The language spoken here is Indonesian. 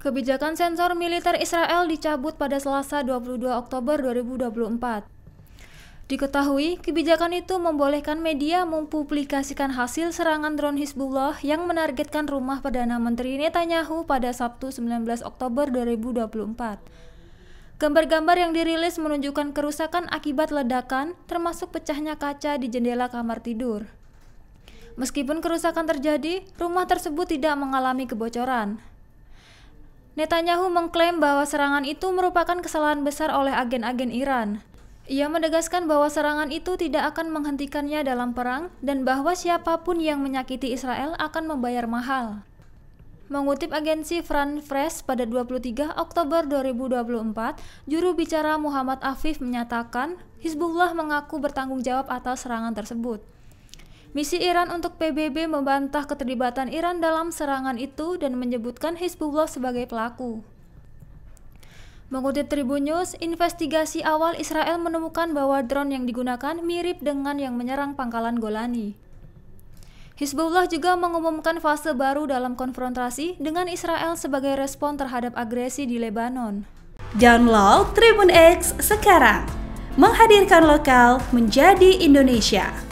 Kebijakan sensor militer Israel dicabut pada Selasa 22 Oktober 2024. Diketahui, kebijakan itu membolehkan media mempublikasikan hasil serangan drone Hizbullah yang menargetkan rumah Perdana Menteri Netanyahu pada Sabtu 19 Oktober 2024. Gambar-gambar yang dirilis menunjukkan kerusakan akibat ledakan, termasuk pecahnya kaca di jendela kamar tidur. Meskipun kerusakan terjadi, rumah tersebut tidak mengalami kebocoran. Netanyahu mengklaim bahwa serangan itu merupakan kesalahan besar oleh agen-agen Iran. Ia menegaskan bahwa serangan itu tidak akan menghentikannya dalam perang dan bahwa siapapun yang menyakiti Israel akan membayar mahal. Mengutip agensi Fran Press pada 23 Oktober 2024, juru bicara Muhammad Afif menyatakan Hizbullah mengaku bertanggung jawab atas serangan tersebut. Misi Iran untuk PBB membantah keterlibatan Iran dalam serangan itu dan menyebutkan Hizbullah sebagai pelaku. Mengutip Tribun News, investigasi awal Israel menemukan bahwa drone yang digunakan mirip dengan yang menyerang pangkalan Golani. Hizbullah juga mengumumkan fase baru dalam konfrontasi dengan Israel sebagai respon terhadap agresi di Lebanon. Download Tribun X sekarang, menghadirkan lokal menjadi Indonesia.